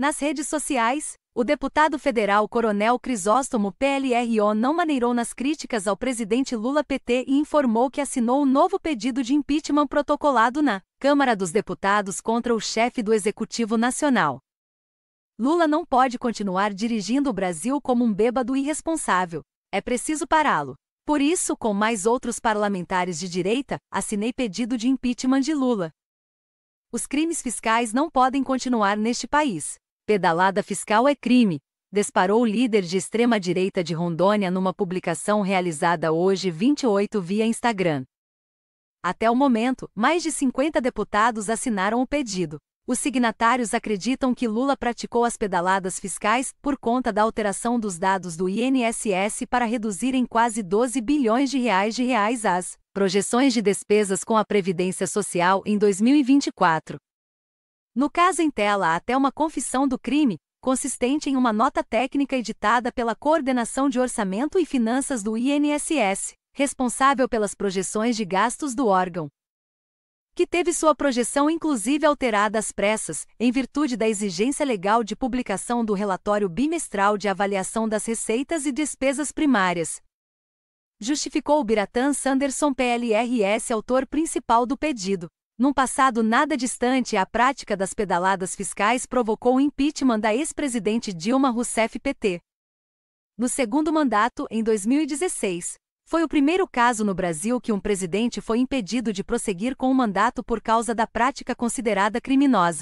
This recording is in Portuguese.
Nas redes sociais, o deputado federal Coronel Crisóstomo PLRO não maneirou nas críticas ao presidente Lula PT e informou que assinou o um novo pedido de impeachment protocolado na Câmara dos Deputados contra o chefe do Executivo Nacional. Lula não pode continuar dirigindo o Brasil como um bêbado irresponsável. É preciso pará-lo. Por isso, com mais outros parlamentares de direita, assinei pedido de impeachment de Lula. Os crimes fiscais não podem continuar neste país. Pedalada fiscal é crime, disparou o líder de extrema-direita de Rondônia numa publicação realizada hoje 28 via Instagram. Até o momento, mais de 50 deputados assinaram o pedido. Os signatários acreditam que Lula praticou as pedaladas fiscais por conta da alteração dos dados do INSS para reduzir em quase 12 bilhões de reais de reais as projeções de despesas com a previdência social em 2024. No caso em tela há até uma confissão do crime, consistente em uma nota técnica editada pela Coordenação de Orçamento e Finanças do INSS, responsável pelas projeções de gastos do órgão. Que teve sua projeção inclusive alterada às pressas, em virtude da exigência legal de publicação do relatório bimestral de avaliação das receitas e despesas primárias. Justificou o Biratan Sanderson PLRS, autor principal do pedido. Num passado nada distante, a prática das pedaladas fiscais provocou o impeachment da ex-presidente Dilma Rousseff PT. No segundo mandato, em 2016, foi o primeiro caso no Brasil que um presidente foi impedido de prosseguir com o mandato por causa da prática considerada criminosa.